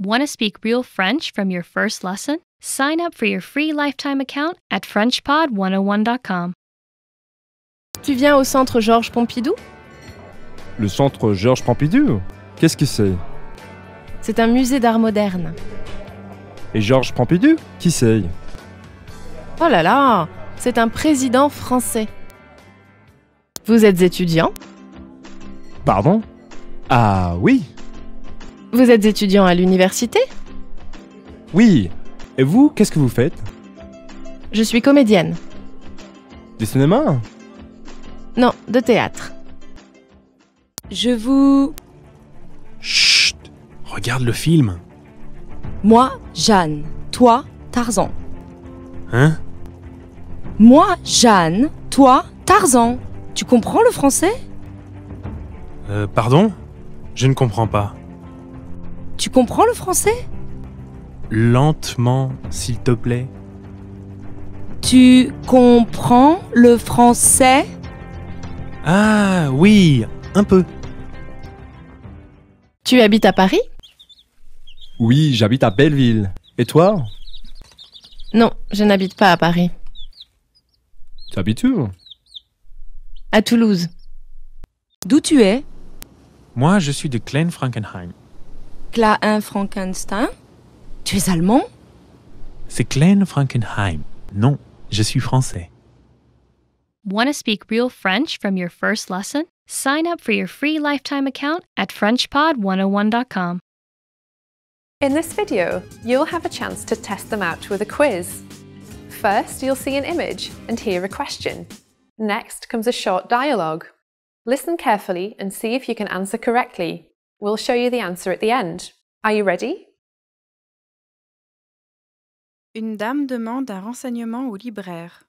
Want to speak real French from your first lesson? Sign up for your free lifetime account at FrenchPod101.com. Tu viens au centre Georges Pompidou Le centre Georges Pompidou Qu'est-ce que c'est C'est un musée d'art moderne. Et Georges Pompidou Qui c'est Oh là là C'est un président français. Vous êtes étudiant Pardon Ah oui vous êtes étudiant à l'université Oui. Et vous, qu'est-ce que vous faites Je suis comédienne. Du cinéma Non, de théâtre. Je vous... Chut Regarde le film. Moi, Jeanne. Toi, Tarzan. Hein Moi, Jeanne. Toi, Tarzan. Tu comprends le français Euh, pardon Je ne comprends pas. Tu comprends le français Lentement, s'il te plaît. Tu comprends le français Ah oui, un peu. Tu habites à Paris Oui, j'habite à Belleville. Et toi Non, je n'habite pas à Paris. Tu habites où À Toulouse. D'où tu es Moi, je suis de Klein-Frankenheim. Eklat Frankenstein Tu es allemand C'est Klein Frankenheim. Non, je suis français. Want to speak real French from your first lesson? Sign up for your free lifetime account at FrenchPod101.com. In this video, you'll have a chance to test them out with a quiz. First, you'll see an image and hear a question. Next comes a short dialogue. Listen carefully and see if you can answer correctly We'll show you the answer at the end. Are you ready? Une dame demande un renseignement au libraire.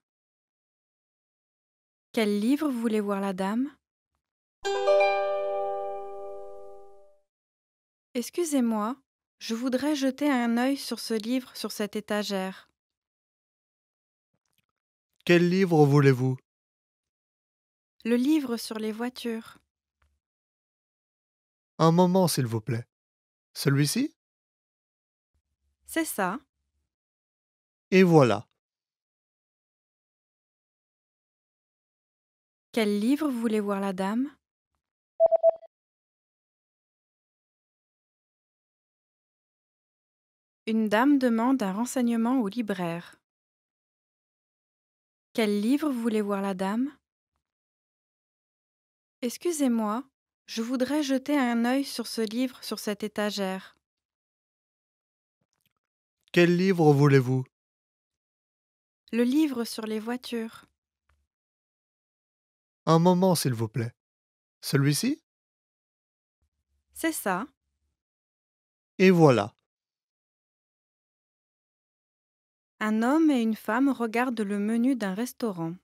Quel livre voulait voir la dame Excusez-moi, je voudrais jeter un œil sur ce livre sur cette étagère. Quel livre voulez-vous Le livre sur les voitures. Un moment, s'il vous plaît. Celui-ci C'est ça. Et voilà. Quel livre voulait voir la dame Une dame demande un renseignement au libraire. Quel livre voulait voir la dame Excusez-moi, je voudrais jeter un œil sur ce livre sur cette étagère. Quel livre voulez-vous Le livre sur les voitures. Un moment, s'il vous plaît. Celui-ci C'est ça. Et voilà. Un homme et une femme regardent le menu d'un restaurant.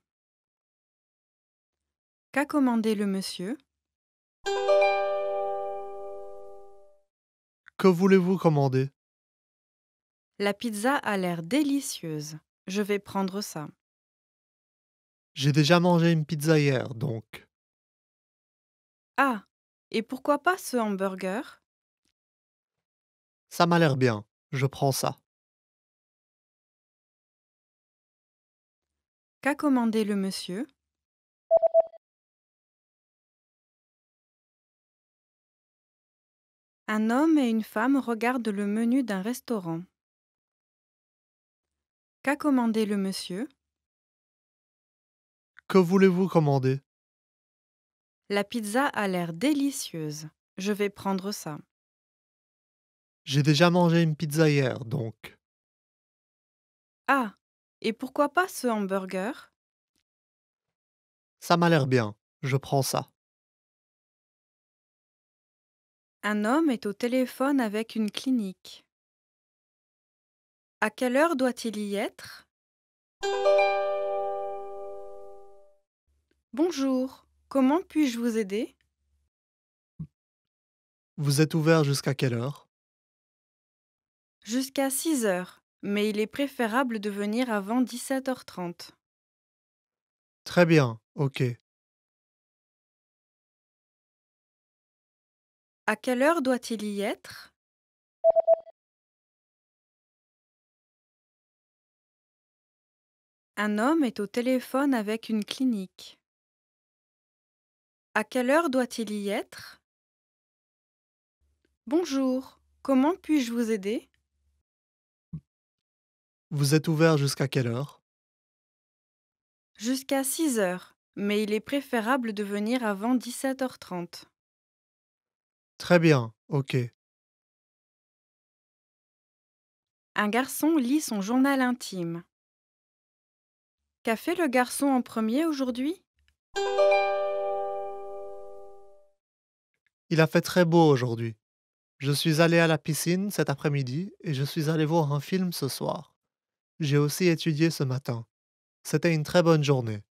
Qu'a commandé le monsieur que voulez-vous commander La pizza a l'air délicieuse. Je vais prendre ça. J'ai déjà mangé une pizza hier, donc. Ah, et pourquoi pas ce hamburger Ça m'a l'air bien. Je prends ça. Qu'a commandé le monsieur Un homme et une femme regardent le menu d'un restaurant. Qu'a commandé le monsieur Que voulez-vous commander La pizza a l'air délicieuse. Je vais prendre ça. J'ai déjà mangé une pizza hier, donc. Ah, et pourquoi pas ce hamburger Ça m'a l'air bien. Je prends ça. Un homme est au téléphone avec une clinique. À quelle heure doit-il y être Bonjour, comment puis-je vous aider Vous êtes ouvert jusqu'à quelle heure Jusqu'à 6 heures, mais il est préférable de venir avant 17h30. Très bien, ok. À quelle heure doit-il y être Un homme est au téléphone avec une clinique. À quelle heure doit-il y être Bonjour, comment puis-je vous aider Vous êtes ouvert jusqu'à quelle heure Jusqu'à 6 heures, mais il est préférable de venir avant 17h30. Très bien, ok. Un garçon lit son journal intime. Qu'a fait le garçon en premier aujourd'hui Il a fait très beau aujourd'hui. Je suis allé à la piscine cet après-midi et je suis allé voir un film ce soir. J'ai aussi étudié ce matin. C'était une très bonne journée.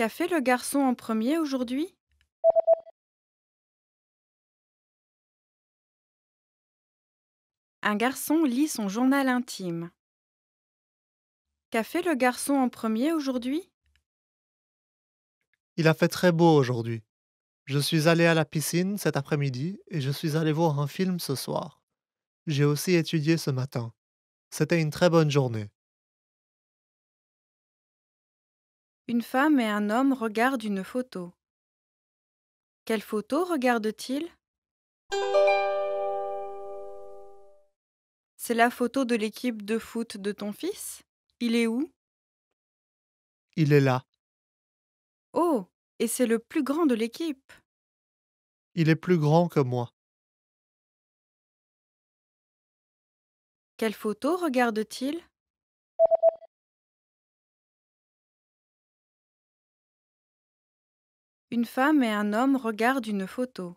Qu'a fait le garçon en premier aujourd'hui Un garçon lit son journal intime. Qu'a fait le garçon en premier aujourd'hui Il a fait très beau aujourd'hui. Je suis allé à la piscine cet après-midi et je suis allé voir un film ce soir. J'ai aussi étudié ce matin. C'était une très bonne journée. Une femme et un homme regardent une photo. Quelle photo regardent-ils C'est la photo de l'équipe de foot de ton fils Il est où Il est là. Oh, et c'est le plus grand de l'équipe. Il est plus grand que moi. Quelle photo regarde-t-il Une femme et un homme regardent une photo.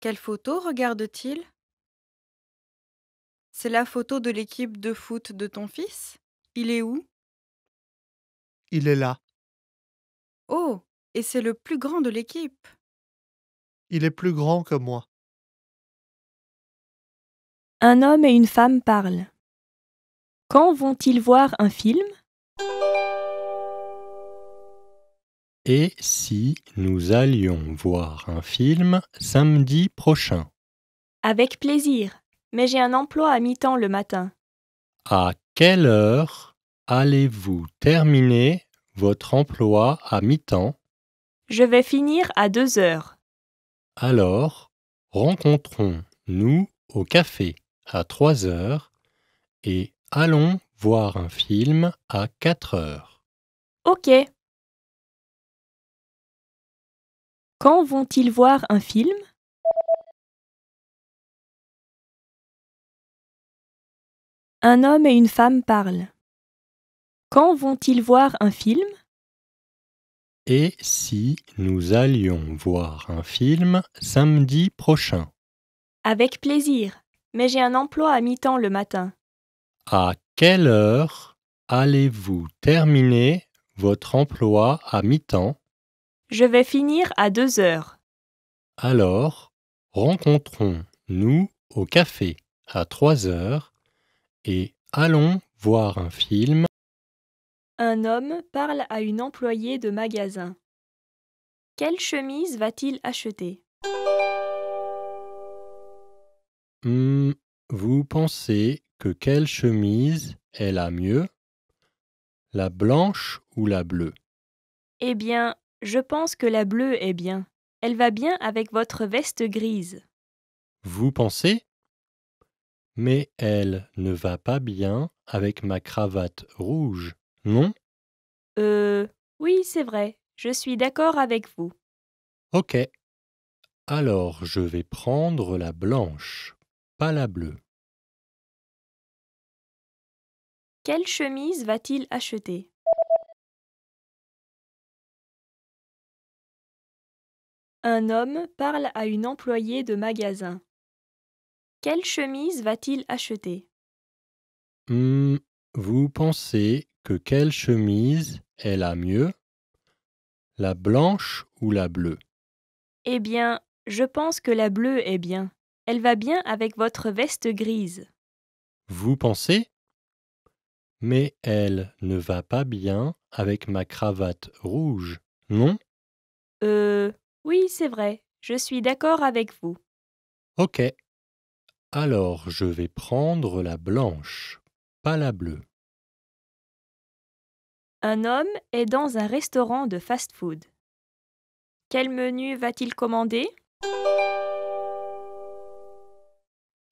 Quelle photo regardent-ils C'est la photo de l'équipe de foot de ton fils Il est où Il est là. Oh, et c'est le plus grand de l'équipe. Il est plus grand que moi. Un homme et une femme parlent. Quand vont-ils voir un film et si nous allions voir un film samedi prochain Avec plaisir, mais j'ai un emploi à mi-temps le matin. À quelle heure allez-vous terminer votre emploi à mi-temps Je vais finir à deux heures. Alors, rencontrons-nous au café à trois heures et allons voir un film à quatre heures. Ok. Quand vont-ils voir un film Un homme et une femme parlent. Quand vont-ils voir un film Et si nous allions voir un film samedi prochain Avec plaisir, mais j'ai un emploi à mi-temps le matin. À quelle heure allez-vous terminer votre emploi à mi-temps je vais finir à deux heures. Alors, rencontrons-nous au café à trois heures et allons voir un film. Un homme parle à une employée de magasin. Quelle chemise va-t-il acheter hmm, Vous pensez que quelle chemise est la mieux La blanche ou la bleue Eh bien, je pense que la bleue est bien. Elle va bien avec votre veste grise. Vous pensez Mais elle ne va pas bien avec ma cravate rouge, non Euh. Oui, c'est vrai. Je suis d'accord avec vous. Ok. Alors je vais prendre la blanche, pas la bleue. Quelle chemise va-t-il acheter Un homme parle à une employée de magasin. Quelle chemise va-t-il acheter hmm, Vous pensez que quelle chemise est la mieux La blanche ou la bleue Eh bien, je pense que la bleue est bien. Elle va bien avec votre veste grise. Vous pensez Mais elle ne va pas bien avec ma cravate rouge, non Euh... Oui, c'est vrai, je suis d'accord avec vous. Ok. Alors, je vais prendre la blanche, pas la bleue. Un homme est dans un restaurant de fast-food. Quel menu va-t-il commander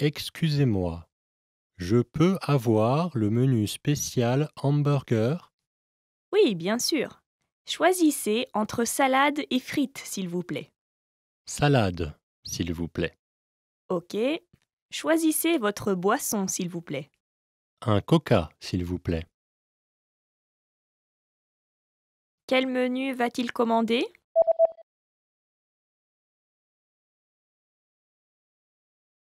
Excusez-moi, je peux avoir le menu spécial hamburger Oui, bien sûr. Choisissez entre salade et frites, s'il vous plaît. Salade, s'il vous plaît. Ok. Choisissez votre boisson, s'il vous plaît. Un coca, s'il vous plaît. Quel menu va-t-il commander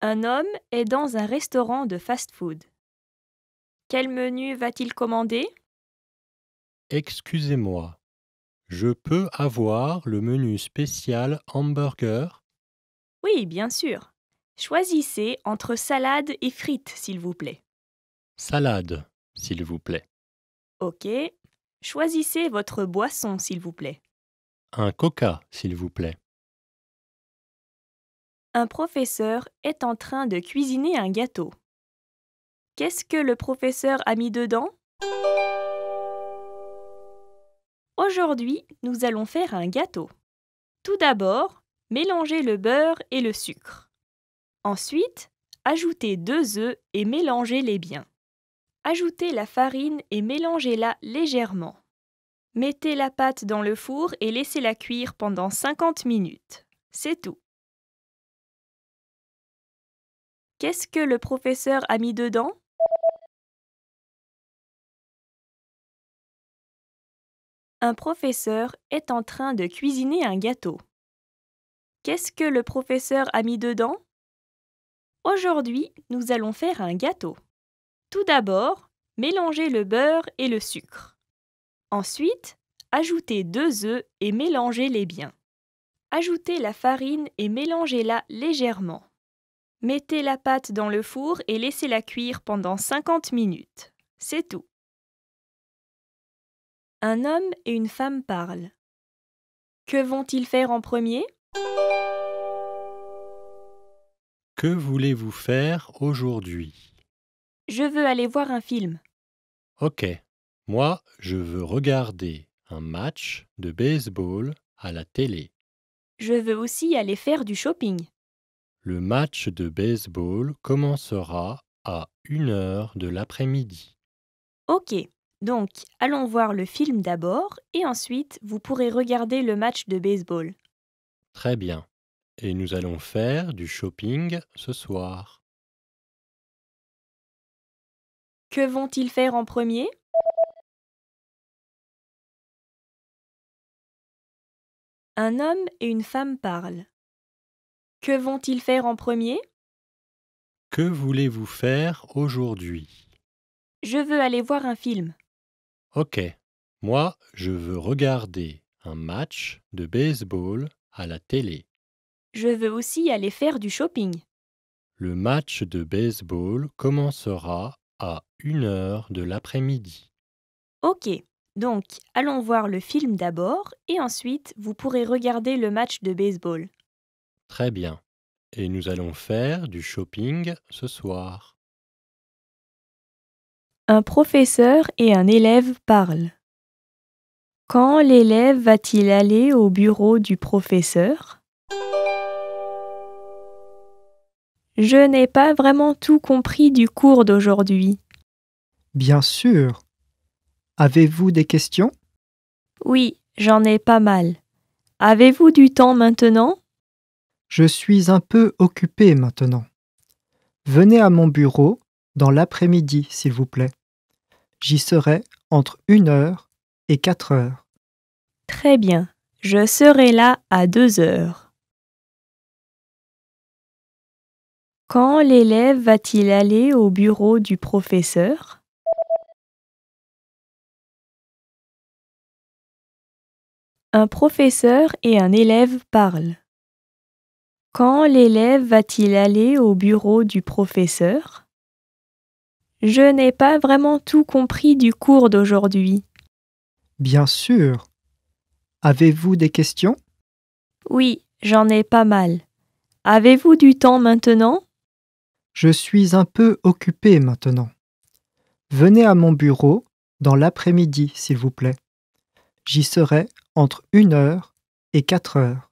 Un homme est dans un restaurant de fast-food. Quel menu va-t-il commander Excusez-moi, je peux avoir le menu spécial hamburger Oui, bien sûr. Choisissez entre salade et frites, s'il vous plaît. Salade, s'il vous plaît. Ok. Choisissez votre boisson, s'il vous plaît. Un coca, s'il vous plaît. Un professeur est en train de cuisiner un gâteau. Qu'est-ce que le professeur a mis dedans Aujourd'hui, nous allons faire un gâteau. Tout d'abord, mélangez le beurre et le sucre. Ensuite, ajoutez deux œufs et mélangez-les bien. Ajoutez la farine et mélangez-la légèrement. Mettez la pâte dans le four et laissez-la cuire pendant 50 minutes. C'est tout. Qu'est-ce que le professeur a mis dedans Un professeur est en train de cuisiner un gâteau. Qu'est-ce que le professeur a mis dedans Aujourd'hui, nous allons faire un gâteau. Tout d'abord, mélangez le beurre et le sucre. Ensuite, ajoutez deux œufs et mélangez-les bien. Ajoutez la farine et mélangez-la légèrement. Mettez la pâte dans le four et laissez-la cuire pendant 50 minutes. C'est tout. Un homme et une femme parlent. Que vont-ils faire en premier Que voulez-vous faire aujourd'hui Je veux aller voir un film. Ok. Moi, je veux regarder un match de baseball à la télé. Je veux aussi aller faire du shopping. Le match de baseball commencera à une heure de l'après-midi. Ok, donc, allons voir le film d'abord et ensuite vous pourrez regarder le match de baseball. Très bien. Et nous allons faire du shopping ce soir. Que vont-ils faire en premier Un homme et une femme parlent. Que vont-ils faire en premier Que voulez-vous faire aujourd'hui Je veux aller voir un film. Ok, moi je veux regarder un match de baseball à la télé. Je veux aussi aller faire du shopping. Le match de baseball commencera à 1h de l'après-midi. Ok, donc allons voir le film d'abord et ensuite vous pourrez regarder le match de baseball. Très bien. Et nous allons faire du shopping ce soir. Un professeur et un élève parlent. Quand l'élève va-t-il aller au bureau du professeur Je n'ai pas vraiment tout compris du cours d'aujourd'hui. Bien sûr. Avez-vous des questions Oui, j'en ai pas mal. Avez-vous du temps maintenant Je suis un peu occupé maintenant. Venez à mon bureau dans l'après-midi, s'il vous plaît. J'y serai entre une heure et quatre heures. Très bien, je serai là à deux heures. Quand l'élève va-t-il aller au bureau du professeur Un professeur et un élève parlent. Quand l'élève va-t-il aller au bureau du professeur je n'ai pas vraiment tout compris du cours d'aujourd'hui. Bien sûr. Avez-vous des questions Oui, j'en ai pas mal. Avez-vous du temps maintenant Je suis un peu occupé maintenant. Venez à mon bureau dans l'après-midi, s'il vous plaît. J'y serai entre une heure et quatre heures.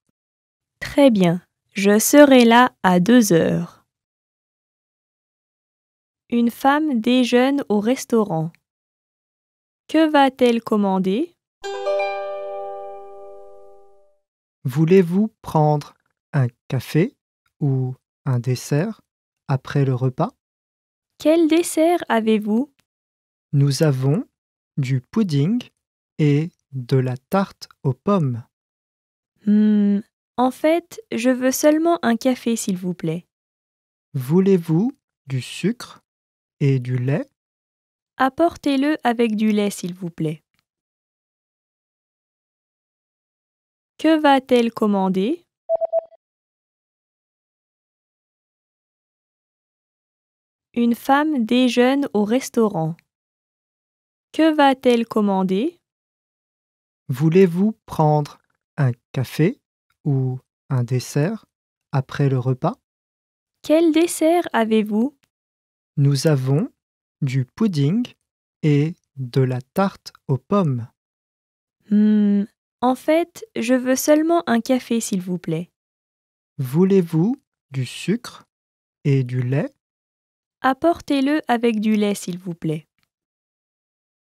Très bien, je serai là à deux heures. Une femme déjeune au restaurant. Que va-t-elle commander Voulez-vous prendre un café ou un dessert après le repas Quel dessert avez-vous Nous avons du pudding et de la tarte aux pommes. Hmm, en fait, je veux seulement un café, s'il vous plaît. Voulez-vous du sucre et du lait Apportez-le avec du lait, s'il vous plaît. Que va-t-elle commander Une femme déjeune au restaurant. Que va-t-elle commander Voulez-vous prendre un café ou un dessert après le repas Quel dessert avez-vous nous avons du pudding et de la tarte aux pommes. Hmm, en fait, je veux seulement un café, s'il vous plaît. Voulez-vous du sucre et du lait Apportez-le avec du lait, s'il vous plaît.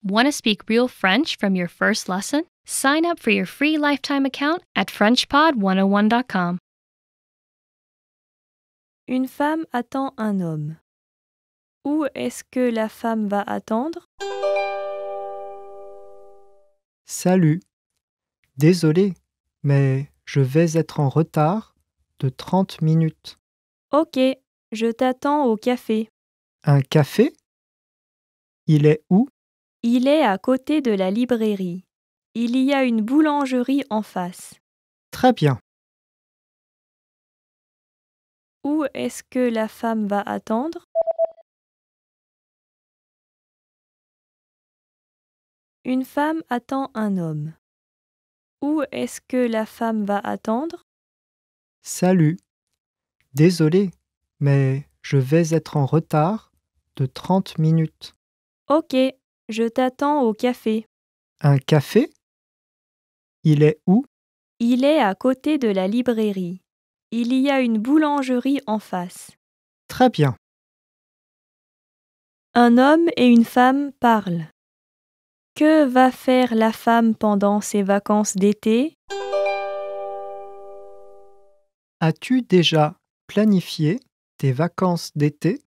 Want to speak real French from your first lesson? Sign up for your free lifetime account at FrenchPod101.com. Une femme attend un homme. Où est-ce que la femme va attendre Salut. Désolé, mais je vais être en retard de 30 minutes. Ok, je t'attends au café. Un café Il est où Il est à côté de la librairie. Il y a une boulangerie en face. Très bien. Où est-ce que la femme va attendre Une femme attend un homme. Où est-ce que la femme va attendre Salut. Désolé, mais je vais être en retard de 30 minutes. Ok, je t'attends au café. Un café Il est où Il est à côté de la librairie. Il y a une boulangerie en face. Très bien. Un homme et une femme parlent. Que va faire la femme pendant ses vacances d'été As-tu déjà planifié tes vacances d'été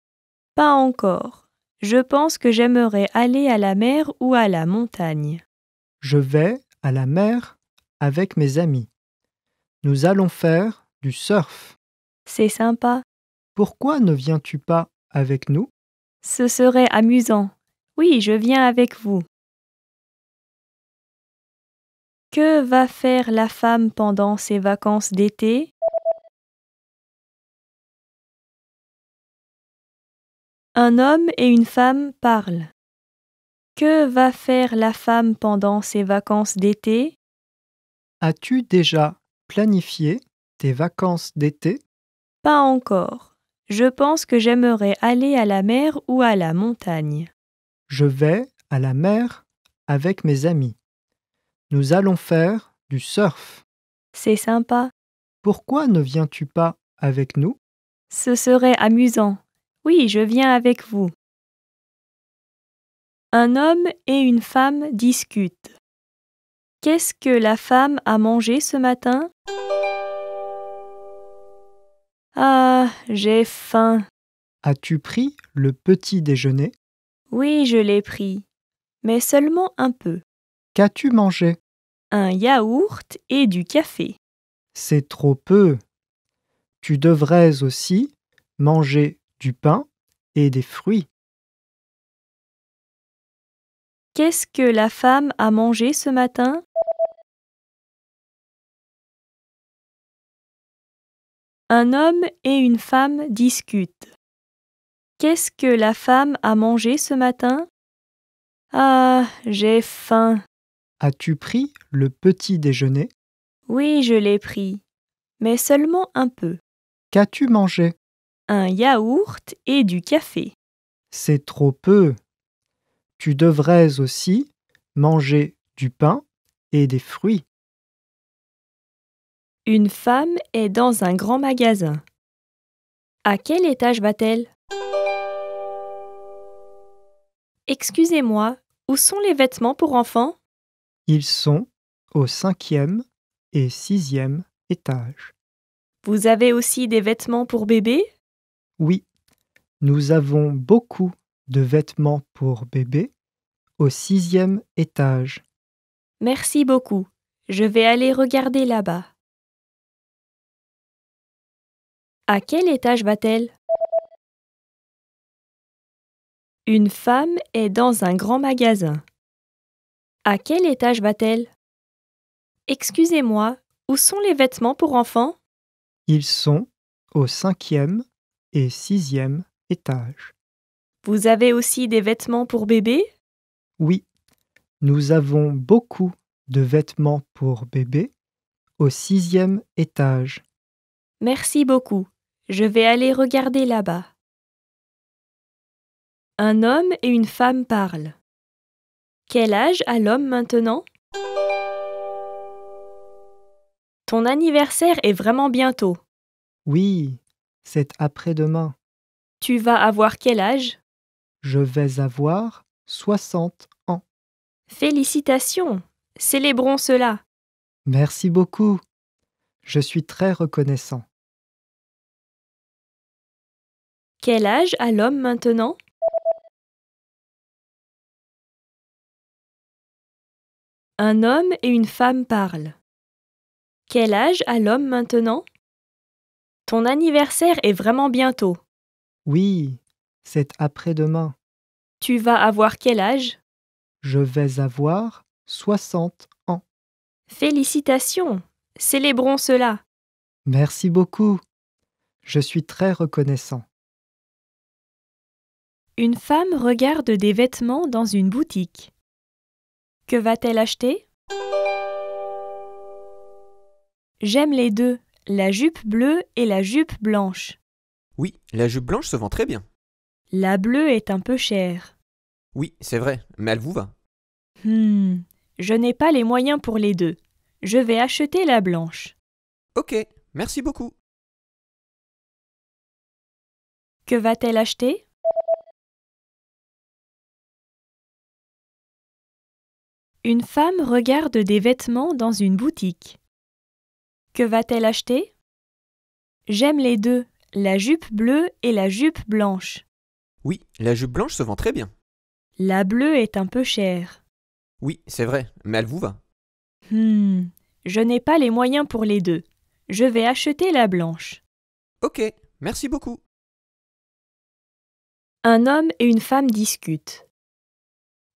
Pas encore. Je pense que j'aimerais aller à la mer ou à la montagne. Je vais à la mer avec mes amis. Nous allons faire du surf. C'est sympa. Pourquoi ne viens-tu pas avec nous Ce serait amusant. Oui, je viens avec vous. Que va faire la femme pendant ses vacances d'été Un homme et une femme parlent. Que va faire la femme pendant ses vacances d'été As-tu déjà planifié tes vacances d'été Pas encore. Je pense que j'aimerais aller à la mer ou à la montagne. Je vais à la mer avec mes amis. Nous allons faire du surf. C'est sympa. Pourquoi ne viens-tu pas avec nous Ce serait amusant. Oui, je viens avec vous. Un homme et une femme discutent. Qu'est-ce que la femme a mangé ce matin Ah, j'ai faim. As-tu pris le petit déjeuner Oui, je l'ai pris, mais seulement un peu. Qu'as-tu mangé un yaourt et du café. C'est trop peu. Tu devrais aussi manger du pain et des fruits. Qu'est-ce que la femme a mangé ce matin Un homme et une femme discutent. Qu'est-ce que la femme a mangé ce matin Ah, j'ai faim. As-tu pris le petit déjeuner Oui, je l'ai pris, mais seulement un peu. Qu'as-tu mangé Un yaourt et du café. C'est trop peu. Tu devrais aussi manger du pain et des fruits. Une femme est dans un grand magasin. À quel étage va-t-elle Excusez-moi, où sont les vêtements pour enfants ils sont au cinquième et sixième étage. Vous avez aussi des vêtements pour bébé Oui, nous avons beaucoup de vêtements pour bébé au sixième étage. Merci beaucoup. Je vais aller regarder là-bas. À quel étage va-t-elle Une femme est dans un grand magasin. À quel étage va-t-elle Excusez-moi, où sont les vêtements pour enfants Ils sont au cinquième et sixième étage. Vous avez aussi des vêtements pour bébés Oui, nous avons beaucoup de vêtements pour bébés au sixième étage. Merci beaucoup. Je vais aller regarder là-bas. Un homme et une femme parlent. Quel âge a l'homme maintenant Ton anniversaire est vraiment bientôt. Oui, c'est après-demain. Tu vas avoir quel âge Je vais avoir 60 ans. Félicitations. Célébrons cela. Merci beaucoup. Je suis très reconnaissant. Quel âge a l'homme maintenant Un homme et une femme parlent. Quel âge a l'homme maintenant Ton anniversaire est vraiment bientôt. Oui, c'est après-demain. Tu vas avoir quel âge Je vais avoir 60 ans. Félicitations. Célébrons cela. Merci beaucoup. Je suis très reconnaissant. Une femme regarde des vêtements dans une boutique. Que va-t-elle acheter J'aime les deux, la jupe bleue et la jupe blanche. Oui, la jupe blanche se vend très bien. La bleue est un peu chère. Oui, c'est vrai, mais elle vous va. Hmm, je n'ai pas les moyens pour les deux. Je vais acheter la blanche. Ok, merci beaucoup. Que va-t-elle acheter Une femme regarde des vêtements dans une boutique. Que va-t-elle acheter J'aime les deux, la jupe bleue et la jupe blanche. Oui, la jupe blanche se vend très bien. La bleue est un peu chère. Oui, c'est vrai, mais elle vous va. Hmm, je n'ai pas les moyens pour les deux. Je vais acheter la blanche. Ok, merci beaucoup. Un homme et une femme discutent.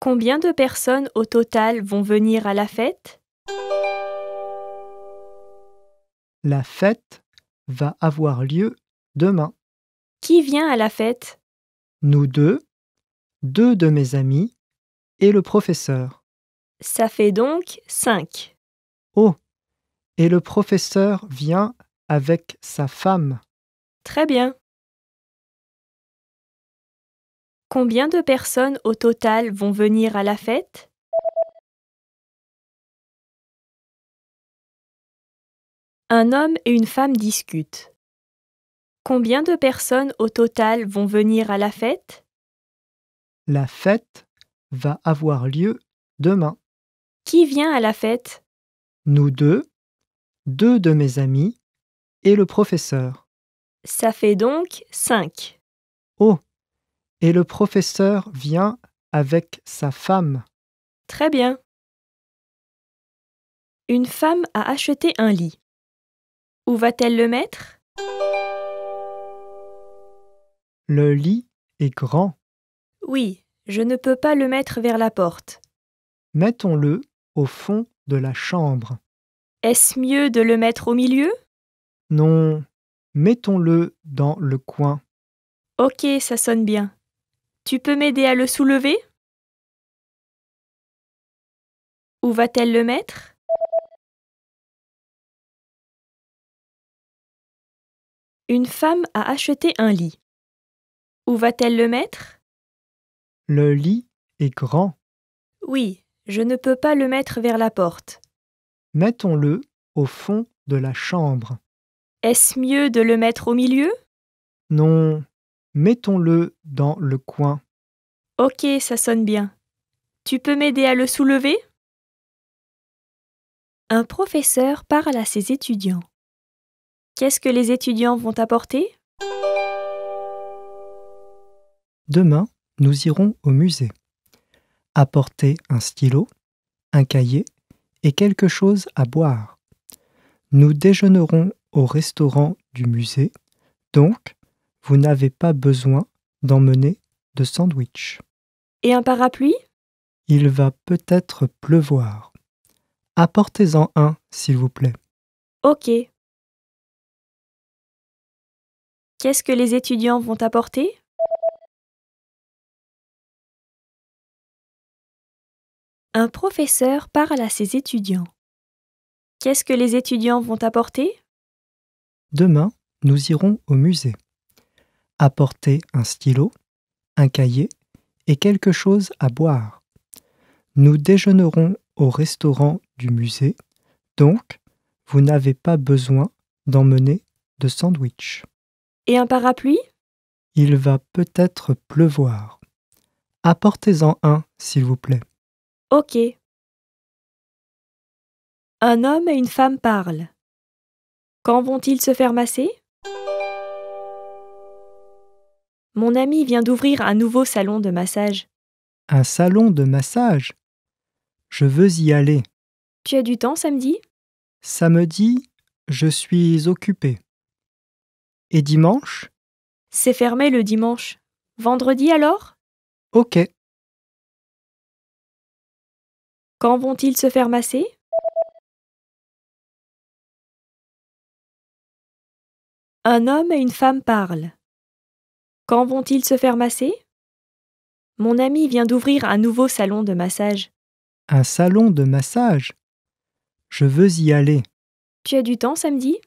Combien de personnes au total vont venir à la fête La fête va avoir lieu demain. Qui vient à la fête Nous deux, deux de mes amis et le professeur. Ça fait donc cinq. Oh Et le professeur vient avec sa femme. Très bien. Combien de personnes au total vont venir à la fête Un homme et une femme discutent. Combien de personnes au total vont venir à la fête La fête va avoir lieu demain. Qui vient à la fête Nous deux, deux de mes amis et le professeur. Ça fait donc cinq. Oh, et le professeur vient avec sa femme. Très bien. Une femme a acheté un lit. Où va-t-elle le mettre Le lit est grand. Oui, je ne peux pas le mettre vers la porte. Mettons-le au fond de la chambre. Est-ce mieux de le mettre au milieu Non, mettons-le dans le coin. Ok, ça sonne bien. Tu peux m'aider à le soulever Où va-t-elle le mettre Une femme a acheté un lit. Où va-t-elle le mettre Le lit est grand. Oui, je ne peux pas le mettre vers la porte. Mettons-le au fond de la chambre. Est-ce mieux de le mettre au milieu Non, Mettons-le dans le coin. Ok, ça sonne bien. Tu peux m'aider à le soulever Un professeur parle à ses étudiants. Qu'est-ce que les étudiants vont apporter Demain, nous irons au musée. Apportez un stylo, un cahier et quelque chose à boire. Nous déjeunerons au restaurant du musée, donc vous n'avez pas besoin d'emmener de sandwich. Et un parapluie Il va peut-être pleuvoir. Apportez-en un, s'il vous plaît. Ok. Qu'est-ce que les étudiants vont apporter Un professeur parle à ses étudiants. Qu'est-ce que les étudiants vont apporter Demain, nous irons au musée. Apportez un stylo, un cahier et quelque chose à boire. Nous déjeunerons au restaurant du musée, donc vous n'avez pas besoin d'emmener de sandwich. Et un parapluie Il va peut-être pleuvoir. Apportez-en un, s'il vous plaît. Ok. Un homme et une femme parlent. Quand vont-ils se faire masser mon ami vient d'ouvrir un nouveau salon de massage. Un salon de massage Je veux y aller. Tu as du temps samedi Samedi, je suis occupé. Et dimanche C'est fermé le dimanche. Vendredi alors Ok. Quand vont-ils se faire masser Un homme et une femme parlent. Quand vont-ils se faire masser Mon ami vient d'ouvrir un nouveau salon de massage. Un salon de massage Je veux y aller. Tu as du temps samedi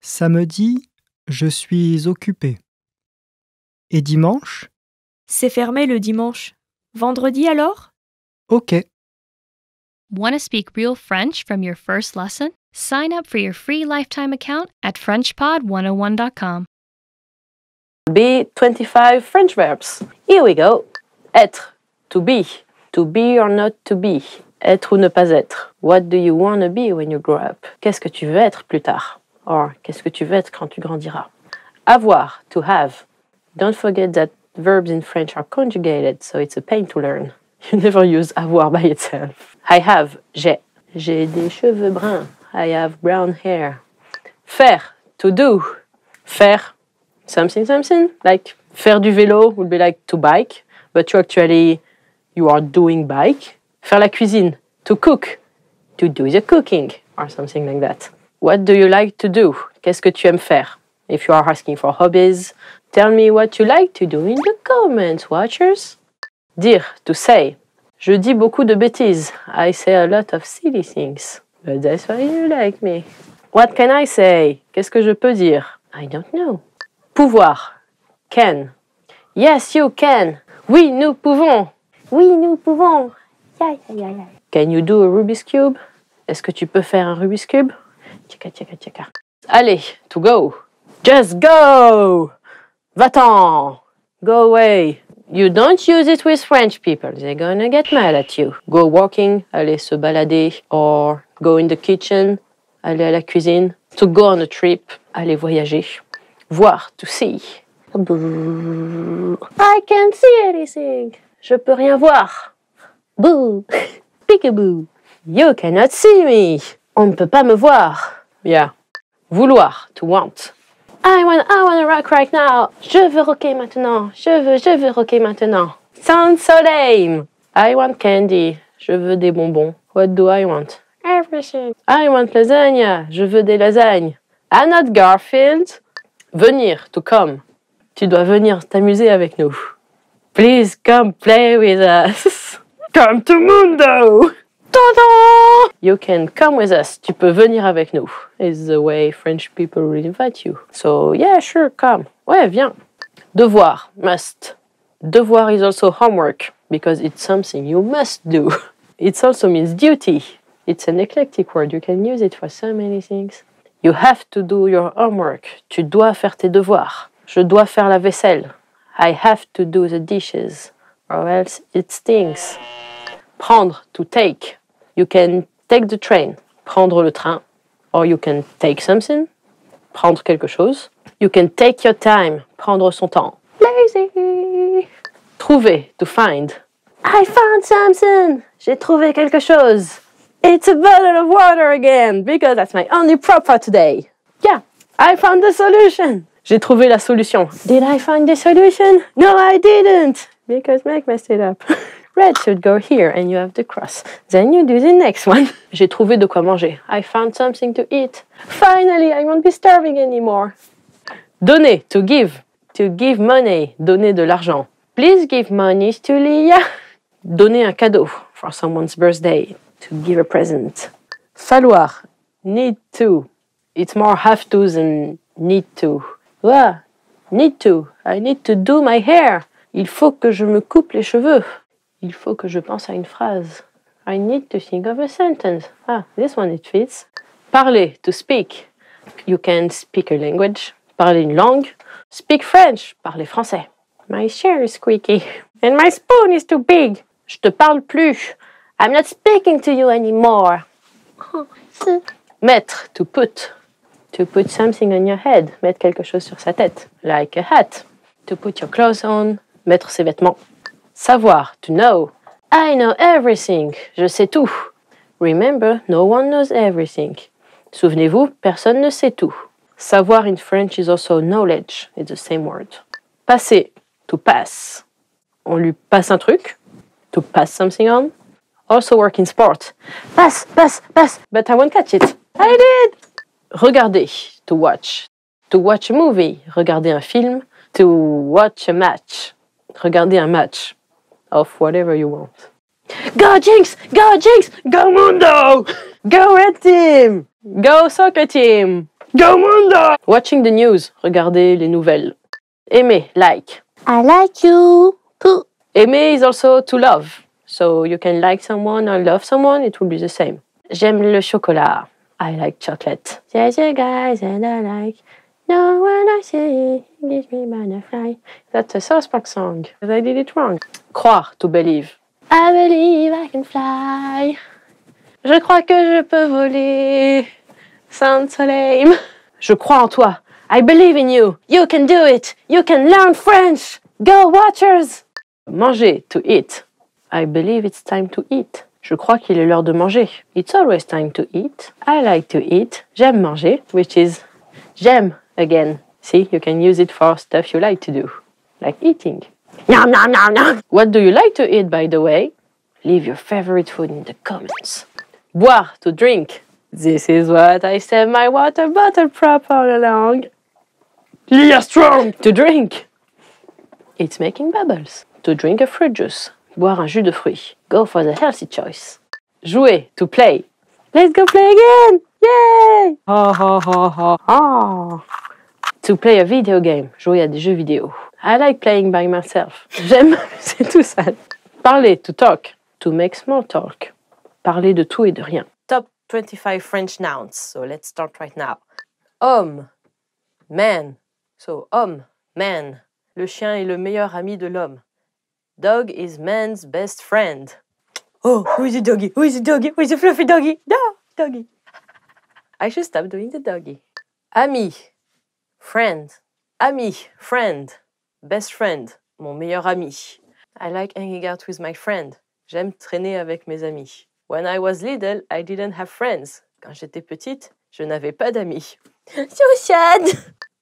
Samedi, je suis occupé. Et dimanche C'est fermé le dimanche. Vendredi alors Ok. Want speak real French from your first lesson? Sign up for your free lifetime account at FrenchPod101.com. B25 French verbs. Here we go. Être, to be. To be or not to be. Être ou ne pas être. What do you want to be when you grow up? Qu'est-ce que tu veux être plus tard? Or, qu'est-ce que tu veux être quand tu grandiras? Avoir, to have. Don't forget that verbs in French are conjugated, so it's a pain to learn. You never use avoir by itself. I have, j'ai. J'ai des cheveux bruns. I have brown hair. Faire, to do. Faire, something, something, like faire du vélo would be like to bike, but you actually, you are doing bike. Faire la cuisine, to cook, to do the cooking, or something like that. What do you like to do? Qu'est-ce que tu aimes faire? If you are asking for hobbies, tell me what you like to do in the comments, watchers. Dire, to say. Je dis beaucoup de bêtises. I say a lot of silly things. But that's why you like me. What can I say? Qu'est-ce que je peux dire? I don't know. Pouvoir. Can. Yes, you can. Oui, nous pouvons. Oui, nous pouvons. Can you do a Rubik's Cube? Est-ce que tu peux faire un Rubik's Cube? Tchaka, Allez, to go. Just go! Va-t'en! Go away! You don't use it with French people. They're gonna get mad at you. Go walking, aller se balader, or go in the kitchen, aller à la cuisine. To go on a trip, aller voyager voir, to see. I can't see anything. Je peux rien voir. Boo. Peekaboo. You cannot see me. On ne peut pas me voir. Yeah. Vouloir, to want. I want, I want to rock right now. Je veux rocker maintenant. Je veux, je veux rocker maintenant. Sounds so lame. I want candy. Je veux des bonbons. What do I want? Everything. I want lasagna. Je veux des lasagnes. I'm not Garfield. Venir, to come. Tu dois venir t'amuser avec nous. Please come play with us. Come to Mundo! Da You can come with us. Tu peux venir avec nous. Is the way French people will invite you. So yeah, sure, come. Ouais, viens. Devoir, must. Devoir is also homework because it's something you must do. It also means duty. It's an eclectic word. You can use it for so many things. You have to do your homework. Tu dois faire tes devoirs. Je dois faire la vaisselle. I have to do the dishes, or else it stinks. Prendre, to take. You can take the train. Prendre le train. Or you can take something. Prendre quelque chose. You can take your time. Prendre son temps. Lazy. Trouver, to find. I found something. J'ai trouvé quelque chose. It's a bottle of water again, because that's my only prop for today. Yeah, I found the solution. J'ai trouvé la solution. Did I find the solution? No, I didn't, because Mac messed it up. Red should go here and you have the cross. Then you do the next one. J'ai trouvé de quoi manger. I found something to eat. Finally, I won't be starving anymore. Donner, to give. To give money, donner de l'argent. Please give money to Leah. Donner un cadeau for someone's birthday. to give a present. Falloir, need to. It's more have to than need to. need to. I need to do my hair. Il faut que je me coupe les cheveux. Il faut que je pense à une phrase. I need to think of a sentence. Ah, this one it fits. Parler, to speak. You can speak a language. Parler une langue. Speak French, parler français. My chair is squeaky. And my spoon is too big. Je te parle plus. I'm not speaking to you anymore. Mettre, to put. To put something on your head. Mettre quelque chose sur sa tête. Like a hat. To put your clothes on. Mettre ses vêtements. Savoir, to know. I know everything. Je sais tout. Remember, no one knows everything. Souvenez-vous, personne ne sait tout. Savoir in French is also knowledge. It's the same word. Passer, to pass. On lui passe un truc. To pass something on. also work in sport. Pass, pass, pass, but I won't catch it. I did! Regarder, to watch. To watch a movie, regarder un film. To watch a match, regarder un match of whatever you want. Go Jinx! Go Jinx! Go Mundo! Go Red Team! Go Soccer Team! Go Mundo! Watching the news, regarder les nouvelles. Aimer, like. I like you. Poo. Aimer is also to love. So you can like someone or love someone, it will be the same. J'aime le chocolat. I like chocolate. There's a guy that I like. No one I see gives me butterfly. That's a South Park song. But I did it wrong. Croire, to believe. I believe I can fly. Je crois que je peux voler. Sounds so lame. Je crois en toi. I believe in you. You can do it. You can learn French. Go Watchers. Manger, to eat. I believe it's time to eat. Je crois qu'il est l'heure de manger. It's always time to eat. I like to eat. J'aime manger, which is j'aime again. See, you can use it for stuff you like to do, like eating. Nom, nom, nom, nom. What do you like to eat, by the way? Leave your favorite food in the comments. Boire, to drink. This is what I said my water bottle prop all along. Leah Strong! To drink. It's making bubbles. To drink a fruit juice. boire un jus de fruits. Go for the healthy choice. Jouer, to play. Let's go play again! Yay! Ah. To play a video game. Jouer à des jeux vidéo. I like playing by myself. J'aime c'est tout ça. Parler, to talk. To make small talk. Parler de tout et de rien. Top 25 French nouns. So let's start right now. Homme, man. So homme, man. Le chien est le meilleur ami de l'homme. Dog is man's best friend. Oh, who is the doggy? Who is the doggy? Who is the fluffy doggy? No, doggy. I should stop doing the doggy. Ami, friend. Ami, friend. Best friend, mon meilleur ami. I like hanging out with my friend. J'aime traîner avec mes amis. When I was little, I didn't have friends. Quand j'étais petite, je n'avais pas d'amis. So sad.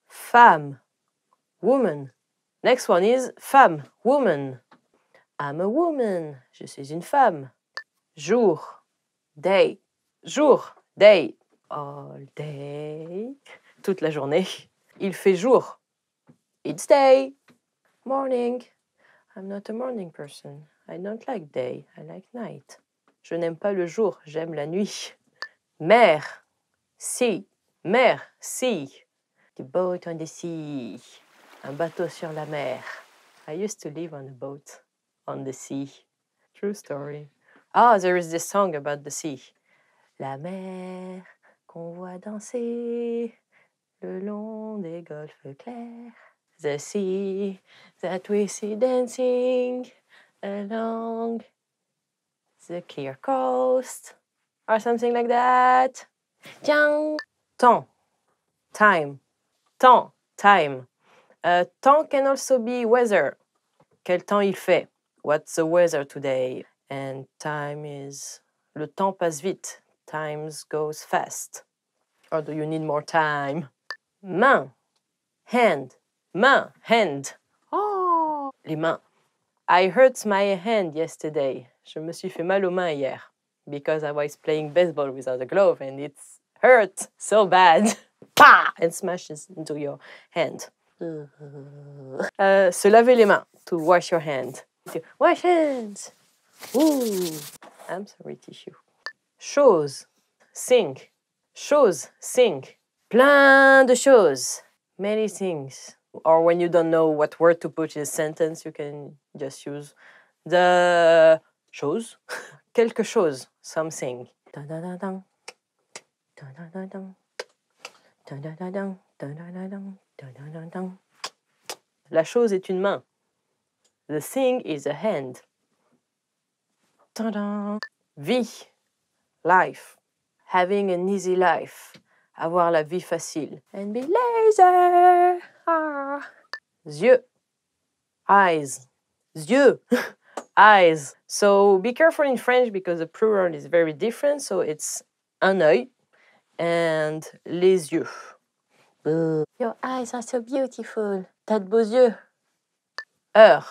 Femme, woman. Next one is femme, woman. I'm a woman. Je suis une femme. Jour. Day. Jour. Day. All day. Toute la journée. Il fait jour. It's day. Morning. I'm not a morning person. I don't like day. I like night. Je n'aime pas le jour. J'aime la nuit. Mer. sea » Mer. sea. The boat on the sea. Un bateau sur la mer. I used to live on a boat on the sea. True story. Ah, there is this song about the sea. La mer qu'on voit danser le long des golfes clairs. The sea that we see dancing along the clear coast. Or something like that. Tiens! Temps. Time. Temps. Time. Euh, temps can also be weather. Quel temps il fait. what's the weather today? And time is, le temps passe vite, times goes fast. Or do you need more time? Main, hand, main, hand. Oh, les mains. I hurt my hand yesterday. Je me suis fait mal aux mains hier because I was playing baseball without a glove and it's hurt so bad. Pa! And smashes into your hand. Uh, se laver les mains, to wash your hand. Wash hands. Ooh, I'm sorry, tissue. Chose, think. Chose, think. Plein de choses. Many things. Or when you don't know what word to put in a sentence, you can just use the chose. Quelque chose, something. La chose est une main. The thing is a hand. Ta-da! Vie, life, having an easy life, avoir la vie facile, and be lazy. Ah. Yeux, eyes, yeux, eyes. So be careful in French because the plural is very different. So it's un œil and les yeux. Your eyes are so beautiful. T'as de beaux yeux. Heure.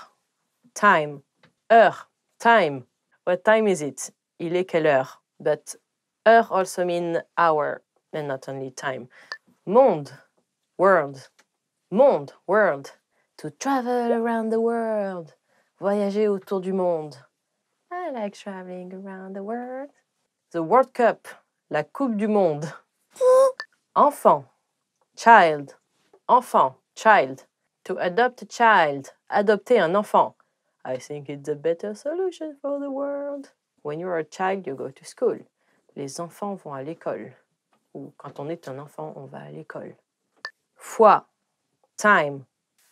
time, heure, time. What time is it? Il est quelle heure? But heure also means hour and not only time. Monde, world. Monde, world. To travel around the world. Voyager autour du monde. I like traveling around the world. The World Cup, la Coupe du Monde. Enfant, child. Enfant, child. To adopt a child, adopter un enfant. I think it's a better solution for the world. When you're a child, you go to school. Les enfants vont à l'école. Ou quand on est un enfant, on va à l'école. Fois, time.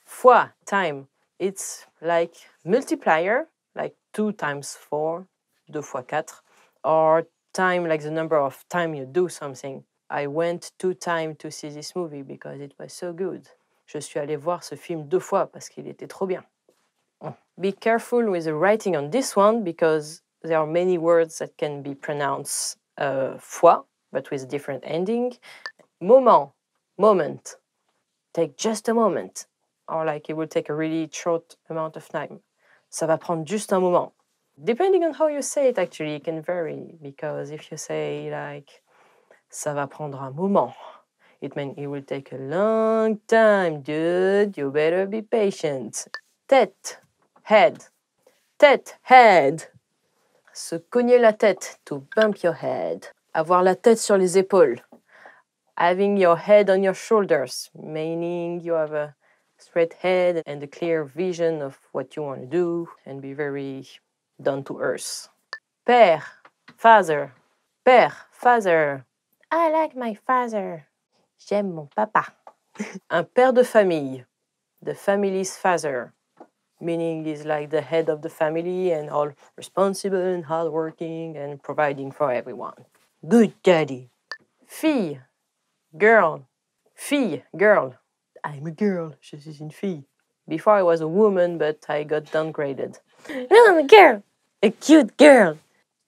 Fois, time. It's like multiplier, like two times four, deux fois quatre, Or time, like the number of time you do something. I went two times to see this movie because it was so good. Je suis allé voir ce film deux fois parce qu'il était trop bien. Be careful with the writing on this one because there are many words that can be pronounced uh, fois, but with different ending. Moment, moment. Take just a moment. Or like it will take a really short amount of time. Ça va prendre juste un moment. Depending on how you say it, actually, it can vary because if you say like ça va prendre un moment, it means it will take a long time, dude. You better be patient. Tête. head. Tête, head. Se cogner la tête, to bump your head. Avoir la tête sur les épaules. Having your head on your shoulders, meaning you have a straight head and a clear vision of what you want to do and be very down to earth. Père, father. Père, father. I like my father. J'aime mon papa. Un père de famille. The family's father. meaning he's like the head of the family and all responsible and hardworking and providing for everyone. Good daddy. Fille, girl, fille, girl. I'm a girl, je suis une fille. Before I was a woman, but I got downgraded. No, I'm a girl. A cute girl.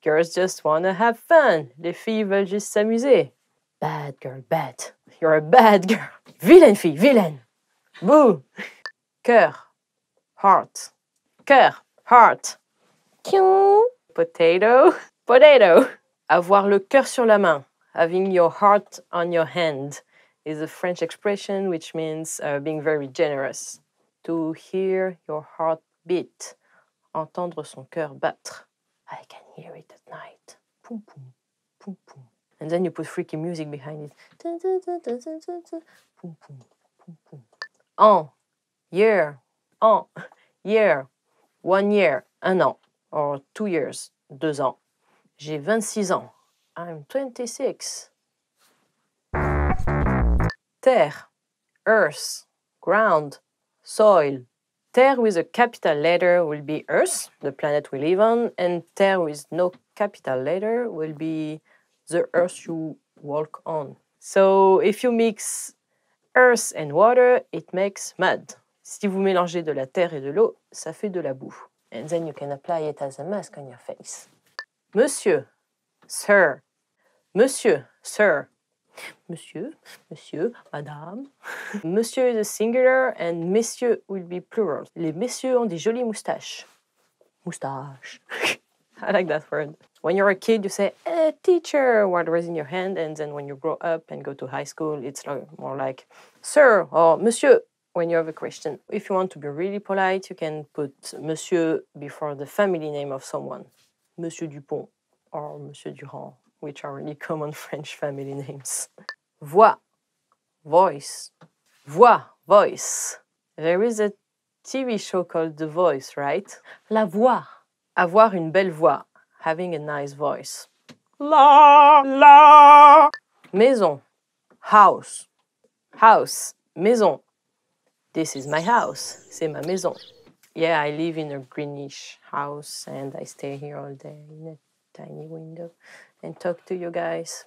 Girls just wanna have fun. Les filles veulent juste s'amuser. Bad girl, bad. You're a bad girl. Vilaine fille, vilaine. Boo. Cœur heart. Cœur, heart. Potato, potato. Avoir le cœur sur la main, having your heart on your hand, is a French expression which means uh, being very generous. To hear your heart beat, entendre son cœur battre. I can hear it at night. Poum, poum, poum, poum. And then you put freaky music behind it. Poum, poum, poum, poum. En, year, en year, one year, un an, or two years, deux ans. J'ai 26 ans. I'm 26. Terre, earth, ground, soil. Terre with a capital letter will be Earth, the planet we live on, and Terre with no capital letter will be the Earth you walk on. So if you mix Earth and water, it makes mud. Si vous mélangez de la terre et de l'eau, ça fait de la boue. And then you can apply it as a mask on your face. Monsieur, sir. Monsieur, sir. Monsieur, monsieur, madame. Monsieur is a singular and monsieur will be plural. Les messieurs ont des jolies moustaches. Moustache. I like that word. When you're a kid, you say, eh, teacher, while raising your hand. And then when you grow up and go to high school, it's more like, sir or monsieur, when you have a question. If you want to be really polite, you can put Monsieur before the family name of someone, Monsieur Dupont or Monsieur Durand, which are really common French family names. Voix, voice, voix, voice. There is a TV show called The Voice, right? La voix. Avoir une belle voix, having a nice voice. La, la. Maison, house, house, maison. This is my house. C'est ma maison. Yeah, I live in a greenish house and I stay here all day in a tiny window and talk to you guys.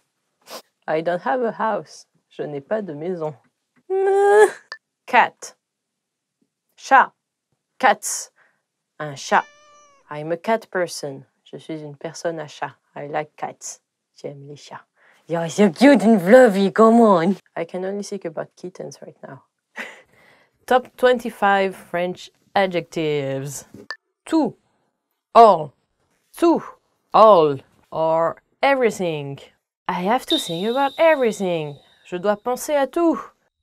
I don't have a house. Je n'ai pas de maison. Cat. Chat. Cats. Un chat. I'm a cat person. Je suis une personne à chat. I like cats. J'aime les chats. You're so cute and fluffy, come on. I can only think about kittens right now. Top 25 French adjectives. Tout, all, tout, all, or everything. I have to think about everything. Je dois penser à tout.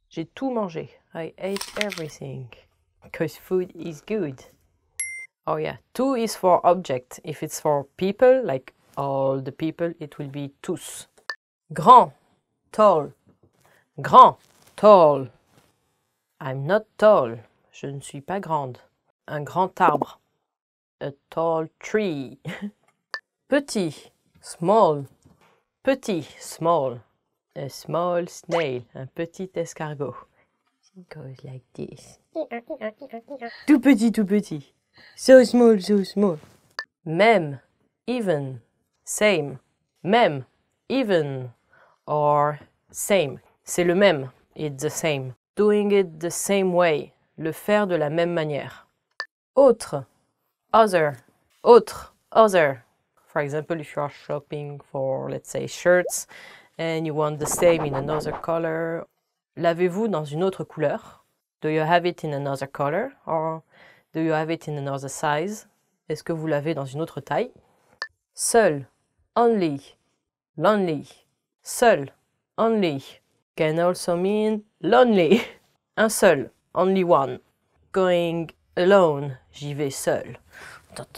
J'ai tout mangé. I ate everything. Because food is good. Oh yeah, tout is for object. If it's for people, like all the people, it will be tous. Grand, tall. Grand, tall. I'm not tall. Je ne suis pas grande. Un grand arbre. A tall tree. Petit. Small. Petit. Small. A small snail. Un petit escargot. It goes like this. Tout petit, tout petit. So small, so small. Même. Even. Same. Même. Even. Or same. C'est le même. It's the same doing it the same way, le faire de la même manière. Autre, other, autre, other. For example, if you are shopping for, let's say, shirts and you want the same in another color, l'avez-vous dans une autre couleur? Do you have it in another color or do you have it in another size? Est-ce que vous l'avez dans une autre taille? Seul, only, lonely. Seul, only can also mean lonely, un seul, only one. Going alone, j'y vais seul.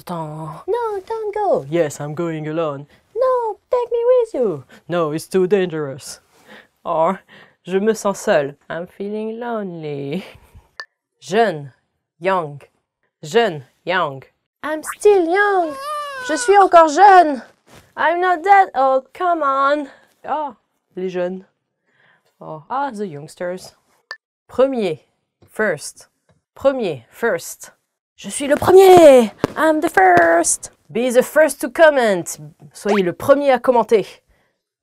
No, don't go. Yes, I'm going alone. No, take me with you. No, it's too dangerous. Or, je me sens seul. I'm feeling lonely. Jeune, young. Jeune, young. I'm still young. Je suis encore jeune. I'm not that old. Come on. Oh, les jeunes. Oh, ah, the youngsters. Premier, first. Premier, first. Je suis le premier. I'm the first. Be the first to comment. Soyez le premier à commenter.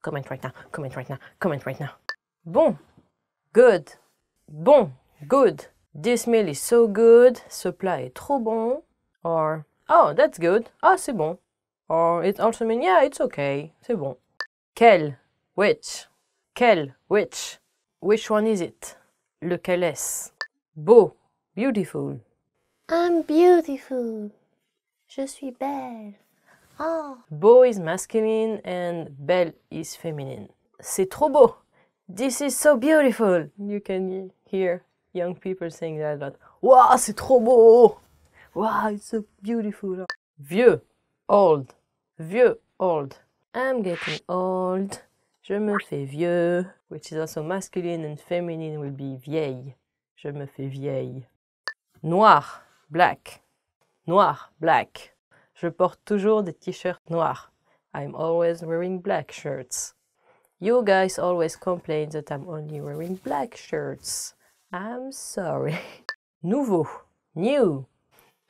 Comment right now. Comment right now. Comment right now. Bon. Good. Bon. Good. This meal is so good. Ce plat est trop bon. Or, oh, that's good. Ah, c'est bon. Or, it also means, yeah, it's okay. C'est bon. Quel? Which? Quel, which. Which one is it? Lequel est? Beau, beautiful. I'm beautiful. Je suis belle. Oh. Beau is masculine and belle is feminine. C'est trop beau. This is so beautiful. You can hear young people saying that a lot. Wow, c'est trop beau. Wow, it's so beautiful. Vieux, old. Vieux, old. I'm getting old. Je me fais vieux, which is also masculine and feminine will be vieille. Je me fais vieille. Noir, black. Noir, black. Je porte toujours des t-shirts noirs. I'm always wearing black shirts. You guys always complain that I'm only wearing black shirts. I'm sorry. Nouveau, new.